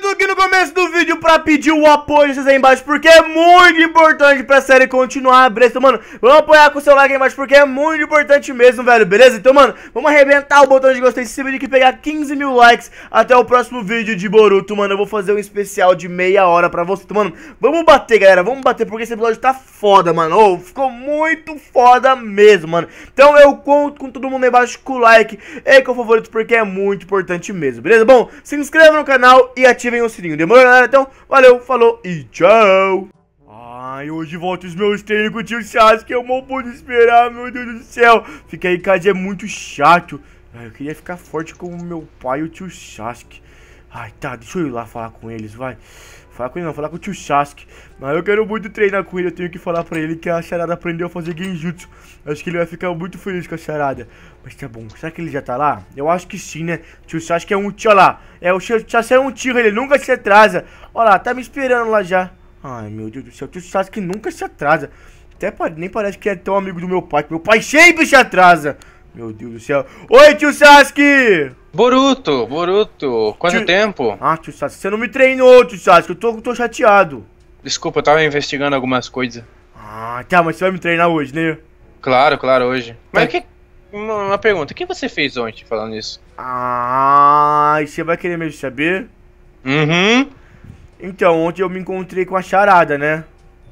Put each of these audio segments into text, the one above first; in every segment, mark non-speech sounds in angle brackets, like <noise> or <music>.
good aqui no começo do vídeo pra pedir o apoio de vocês aí embaixo, porque é muito importante pra série continuar, beleza? Então, mano, vamos apoiar com o seu like aí embaixo, porque é muito importante mesmo, velho, beleza? Então, mano, vamos arrebentar o botão de gostei desse vídeo aqui, pegar 15 mil likes até o próximo vídeo de Boruto, mano. Eu vou fazer um especial de meia hora pra você, então, mano. Vamos bater, galera, vamos bater, porque esse episódio tá foda, mano. Oh, ficou muito foda mesmo, mano. Então, eu conto com todo mundo aí embaixo com o like é e com é o favorito, porque é muito importante mesmo, beleza? Bom, se inscreva no canal e ativem o o sininho. Demorou, galera? Então, valeu, falou e tchau! Ai, hoje volta os meus treinos com o tio Sasuke, eu mal pude esperar, meu Deus do céu. fica em casa é muito chato. Ai, eu queria ficar forte como meu pai e o tio Sasuke. Ai, tá, deixa eu ir lá falar com eles, vai. Falar com ele não, falar com o tio Sasuke. Mas eu quero muito treinar com ele, eu tenho que falar pra ele que a charada aprendeu a fazer genjutsu. Acho que ele vai ficar muito feliz com a charada. Mas tá bom, será que ele já tá lá? Eu acho que sim, né? Tio Sasuke é um tio, olha lá. É, o tio Sasuke é um tio, ele nunca se atrasa. Olha lá, tá me esperando lá já. Ai, meu Deus do céu, tio Sasuke nunca se atrasa. Até nem parece que é tão amigo do meu pai, meu pai sempre se atrasa. Meu Deus do céu. Oi, tio Sasuke! Boruto, Boruto, quanto tio... tempo? Ah, tio Sasuke, você não me treinou, tio Sasuke, eu tô, tô chateado. Desculpa, eu tava investigando algumas coisas. Ah, tá, mas você vai me treinar hoje, né? Claro, claro, hoje. Mas tá. que... Uma pergunta, o que você fez ontem falando isso? Ah, você vai querer mesmo saber? Uhum. Então, ontem eu me encontrei com a Charada, né?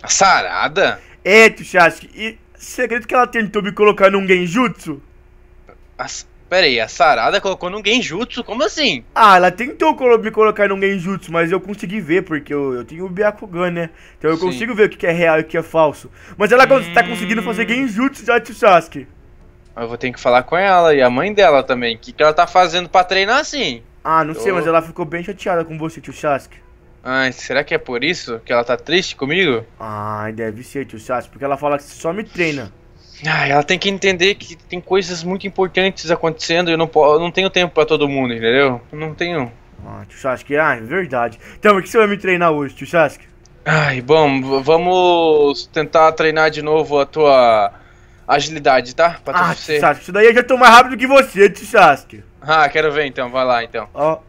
A Charada? É, Tuchaski, e você acredita que ela tentou me colocar num genjutsu? As... Pera aí, a Sarada colocou no Genjutsu? Como assim? Ah, ela tentou me colocar no Genjutsu, mas eu consegui ver, porque eu, eu tenho o Byakugan, né? Então eu Sim. consigo ver o que é real e o que é falso. Mas ela hum... tá conseguindo fazer hum. Genjutsu já de Sasuke. Eu vou ter que falar com ela e a mãe dela também. O que, que ela tá fazendo pra treinar assim? Ah, não eu... sei, mas ela ficou bem chateada com você, tio Sasuke. Ai, será que é por isso que ela tá triste comigo? Ah, deve ser, tio Sasuke, porque ela fala que só me treina. Ah, ela tem que entender que tem coisas muito importantes acontecendo e eu não, eu não tenho tempo para todo mundo, entendeu? Eu não tenho. Ah, tio Sasuke, ah, é verdade. Então, o que você vai me treinar hoje, tio Sasuke? Ai, bom, vamos tentar treinar de novo a tua agilidade, tá? Pra ah, você. Sasuke, isso daí eu já tô mais rápido que você, tio Sasuke. Ah, quero ver então, vai lá então. Ó. Oh.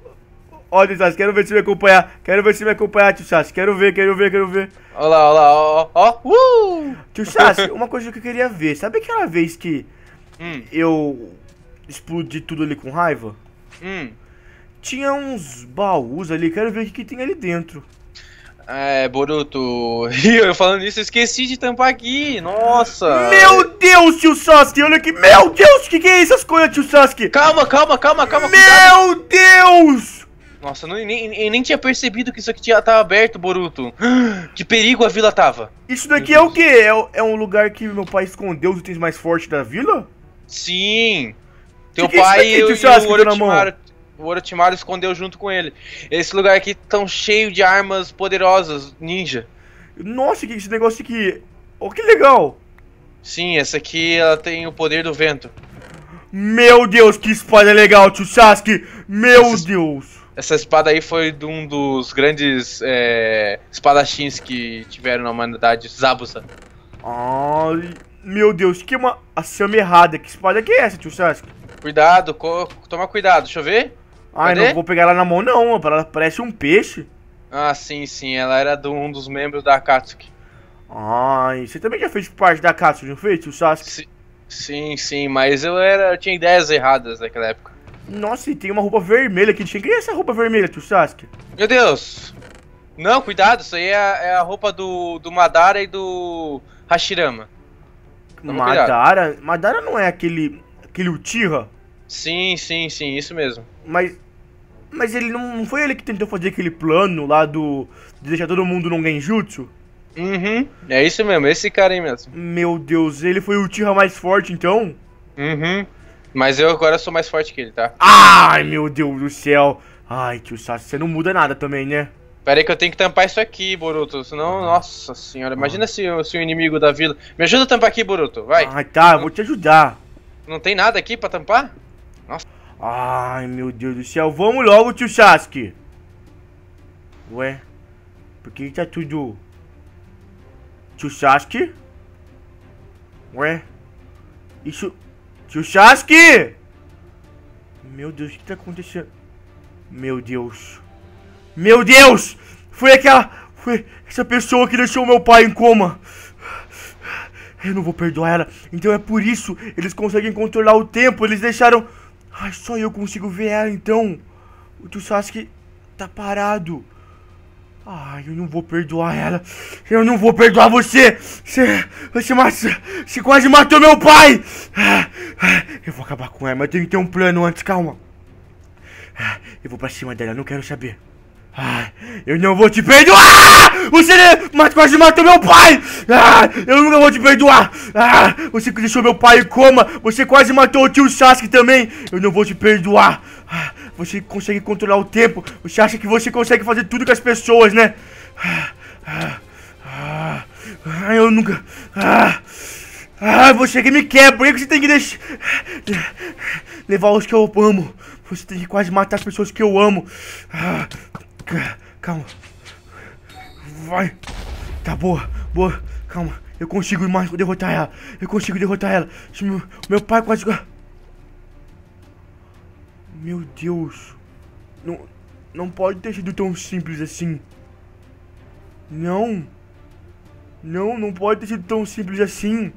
Ó, Tichas, quero ver o me acompanhar. Quero ver o me acompanhar, Tio Tichas. Quero ver, quero ver, quero ver. Olha lá, olha lá, ó, ó. Uh! Tichas, <laughs> uma coisa que eu queria ver. Sabe aquela vez que hum. eu explodi tudo ali com raiva? Hum. Tinha uns baús ali. Quero ver o que, que tem ali dentro. É, Boruto, <laughs> eu falando isso, eu esqueci de tampar aqui, nossa! Meu Deus, tio Sasuke, olha aqui, meu Deus, o que, que é essas coisas, tio Sasuke? Calma, calma, calma, calma, Meu cuidado. Deus! Nossa, eu, nem, eu nem tinha percebido que isso aqui tinha, tava aberto, Boruto. <gasps> Que perigo a vila tava. Isso daqui é o quê? É, é um lugar que meu pai escondeu os itens mais fortes da vila? Sim. Teu é pai e, o Orochimaru, escondeu junto com ele. Esse lugar aqui tão cheio de armas poderosas, ninja. Nossa, que esse negócio aqui... Oh, que legal. Sim, essa aqui ela tem o poder do vento. Meu Deus, que espada legal, tio Sasuke! Meu Deus! Essa espada aí foi de um dos grandes é, espadachins que tiveram na humanidade, Zabuza. Ai, meu Deus, que uma ação errada. Que espada que é essa, tio Sasuke? Cuidado, co... toma cuidado, deixa eu ver. Ai, Cadê? não vou pegar ela na mão não, ela parece um peixe. Ah, sim, sim, ela era de um dos membros da Akatsuki. Ai, você também já fez parte da Akatsuki, não fez, tio Sasuke? Si... Sim, sim, mas eu era, eu tinha ideias erradas naquela época. Nossa, e tem uma roupa vermelha aqui, Tio. Quem é essa roupa vermelha, Tio Sasuke? Meu Deus! Não, cuidado, isso aí é, é a roupa do, do Madara e do Hashirama. Toma Madara? Cuidado. Madara não é aquele. aquele Uchiha? Sim, sim, sim, isso mesmo. Mas. Mas ele não, não foi ele que tentou fazer aquele plano lá do. de deixar todo mundo num genjutsu? Uhum, é isso mesmo, esse cara aí mesmo. Meu Deus, ele foi o Uchiha mais forte então? Uhum. Mas eu agora sou mais forte que ele, tá? Ai, meu Deus do céu. Ai, tio Sasuke, você não muda nada também, né? Pera aí que eu tenho que tampar isso aqui, Boruto. Senão, ah. nossa senhora. Imagina ah. se, se o inimigo da vila... Me ajuda a tampar aqui, Boruto. Vai. Ah, tá. Eu vou te ajudar. Não tem nada aqui pra tampar? Nossa. Ai, meu Deus do céu. Vamos logo, tio Sasuke. Ué? Por que tá tudo... Tio Sasuke? Ué? Isso... Tio Chasque! Meu Deus, o que tá acontecendo? Meu Deus. Meu Deus! Foi aquela... Foi essa pessoa que deixou meu pai em coma. Eu não vou perdoar ela. Então é por isso. Eles conseguem controlar o tempo. Eles deixaram... Ai, só eu consigo ver ela, então. O tio Sasuke tá parado. Ai, eu não vou perdoar ela. Eu não vou perdoar você. Você, você, você quase matou meu pai. Eu vou acabar com ela, mas eu tenho que ter um plano antes. Calma. Eu vou pra cima dela, não quero saber. Ai, eu não vou te perdoar! Você mas quase matou meu pai! Ah, eu nunca vou te perdoar! Ah, você deixou meu pai em coma! Você quase matou o tio Sasuke também! Eu não vou te perdoar! Você consegue controlar o tempo. Você acha que você consegue fazer tudo com as pessoas, né? Ah, eu nunca. Ah, ah, você que me quer. Por que você tem que deixar. Levar os que eu amo. Você tem que quase matar as pessoas que eu amo. Ah, calma. Vai. Tá boa, boa. Calma. Eu consigo derrotar ela. Eu consigo derrotar ela. Meu, meu pai quase. Meu Deus. Não, não pode ter sido tão simples assim. Não. Não, não pode ter sido tão simples assim.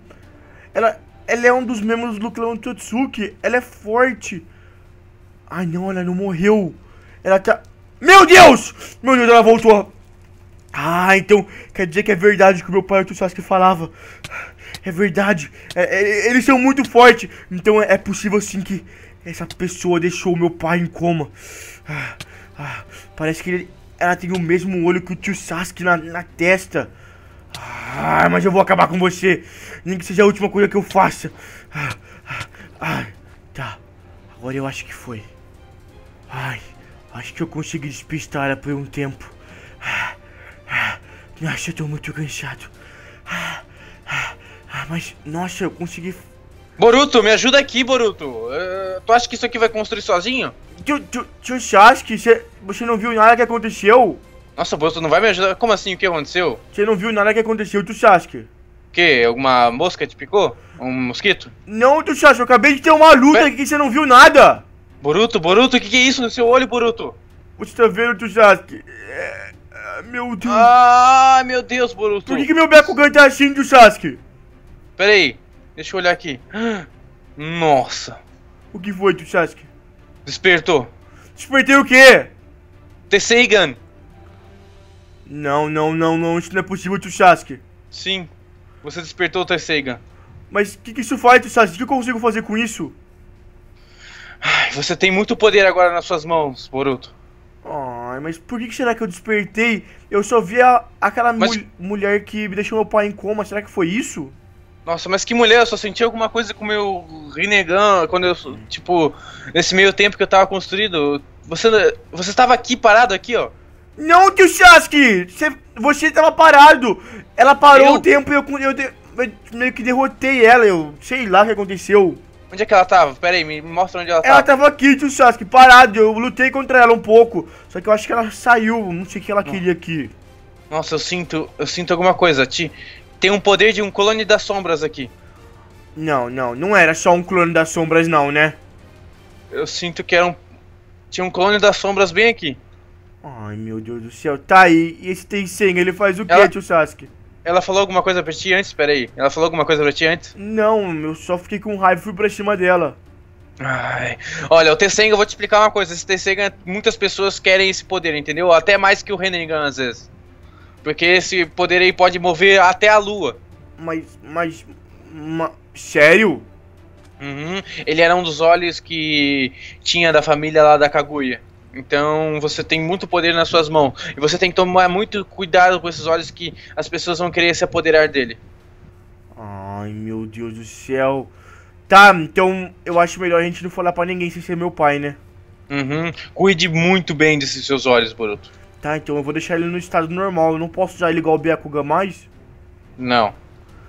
Ela, ela é um dos membros do clã Tsutsuki. Ela é forte. Ai, não, ela não morreu. Ela tá... Meu Deus! Meu Deus, ela voltou. Ah, então quer dizer que é verdade que o meu pai e é o que falava. É verdade. É, é, eles são muito fortes. Então é, é possível sim que essa pessoa deixou meu pai em coma. Ah, ah, parece que ele, ela tem o mesmo olho que o tio Sasuke na, na testa. Ah, mas eu vou acabar com você. Nem que seja a última coisa que eu faça. Ah, ah, ah, tá. Agora eu acho que foi. Ai, acho que eu consegui despistar ela por um tempo. Ah, ah, nossa, eu tô muito cansado. Ah, ah, ah mas, nossa, eu consegui Boruto, me ajuda aqui, Boruto. Uh, tu acha que isso aqui vai construir sozinho? Tu, tu, tu Sasuke, cê, você não viu nada que aconteceu? Nossa, Boruto, não vai me ajudar? Como assim? O que aconteceu? Você não viu nada que aconteceu, tu O Que? Alguma mosca te picou? Um mosquito? Não, tu Sasuke, eu acabei de ter uma luta Be... aqui e você não viu nada. Boruto, Boruto, o que, que é isso no seu olho, Boruto? Você tá vendo, tu Sasuke? É, ah, meu Deus. Ah, meu Deus, Boruto. Por que, que meu Beco tá assim, tu Peraí. Deixa eu olhar aqui. Nossa. O que foi, Tuchaski? Despertou. Despertei o quê? TCI Não, não, não, não. Isso não é possível, Tuchaski. Sim. Você despertou o TCI Mas o que, que, isso faz, Tuchaski? O que eu consigo fazer com isso? Ai, você tem muito poder agora nas suas mãos, Boruto. Ai, mas por que, será que eu despertei? Eu só vi a, aquela mas... mulher que me deixou meu pai em coma. Será que foi isso? Nossa, mas que mulher, eu só senti alguma coisa com o meu Rinnegan quando eu, tipo, nesse meio tempo que eu tava construído. Você, você tava aqui parado aqui, ó. Não, tio Sasuke! Você, você tava parado! Ela parou eu? o tempo e eu, eu, eu, meio que derrotei ela, eu sei lá o que aconteceu. Onde é que ela tava? Pera aí, me mostra onde ela, ela tava. Ela tava aqui, tio Sasuke, parado, eu lutei contra ela um pouco. Só que eu acho que ela saiu, não sei o que ela não. queria aqui. Nossa, eu sinto, eu sinto alguma coisa, Ti tem um poder de um clone das sombras aqui. Não, não, não era só um clone das sombras não, né? Eu sinto que era um... Tinha um clone das sombras bem aqui. Ai, meu Deus do céu. Tá aí, e esse tem ele faz o ela... que, tio Sasuke? Ela falou alguma coisa pra ti antes? Pera aí. Ela falou alguma coisa pra ti antes? Não, eu só fiquei com raiva e fui pra cima dela. Ai. Olha, o Tessenga, eu vou te explicar uma coisa. Esse Tessenga, muitas pessoas querem esse poder, entendeu? Até mais que o Renengan, às vezes. Porque esse poder aí pode mover até a lua. Mas. Mas. Ma... Sério? Uhum. Ele era um dos olhos que tinha da família lá da Kaguya. Então você tem muito poder nas suas mãos. E você tem que tomar muito cuidado com esses olhos que as pessoas vão querer se apoderar dele. Ai meu Deus do céu. Tá, então eu acho melhor a gente não falar para ninguém sem ser é meu pai, né? Uhum. Cuide muito bem desses seus olhos, Boruto. Tá, então eu vou deixar ele no estado normal. Eu não posso usar ele igual o Byakugan mais? Não.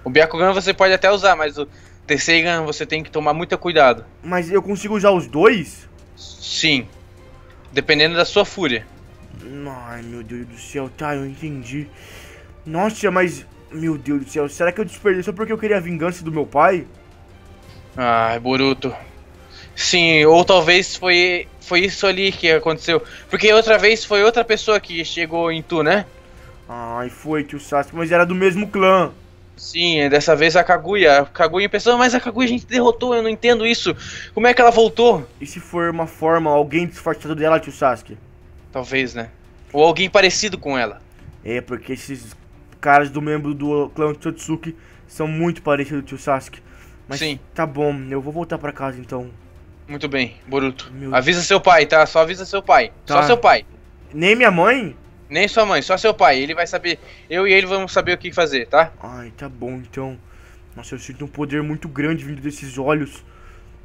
O Byakugan você pode até usar, mas o Tenseigan você tem que tomar muito cuidado. Mas eu consigo usar os dois? Sim. Dependendo da sua fúria. Ai, meu Deus do céu. Tá, eu entendi. Nossa, mas... Meu Deus do céu. Será que eu desperdiçou porque eu queria a vingança do meu pai? Ai, Boruto. Sim, ou talvez foi, foi isso ali que aconteceu. Porque outra vez foi outra pessoa que chegou em tu, né? Ai, foi, tio Sasuke, mas era do mesmo clã. Sim, dessa vez a Kaguya. A Kaguya pensou, pessoa, mas a Kaguya a gente derrotou, eu não entendo isso. Como é que ela voltou? E se for uma forma, alguém disfarçado dela, tio Sasuke? Talvez, né? Ou alguém parecido com ela. É, porque esses caras do membro do clã Tsutsuki são muito parecidos, com tio Sasuke. Mas Sim. tá bom, eu vou voltar para casa então. Muito bem, Boruto. Meu avisa Deus. seu pai, tá? Só avisa seu pai. Tá. Só seu pai. Nem minha mãe? Nem sua mãe, só seu pai. Ele vai saber. Eu e ele vamos saber o que fazer, tá? Ai, tá bom então. Nossa, eu sinto um poder muito grande vindo desses olhos.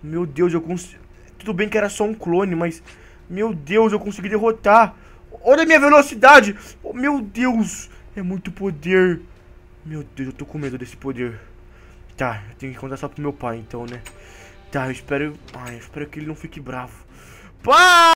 Meu Deus, eu consigo. Tudo bem que era só um clone, mas. Meu Deus, eu consegui derrotar. Olha a minha velocidade. Oh, meu Deus, é muito poder. Meu Deus, eu tô com medo desse poder. Tá, eu tenho que contar só pro meu pai então, né? Tá, eu espero... Ai, eu espero que ele não fique bravo. Pá!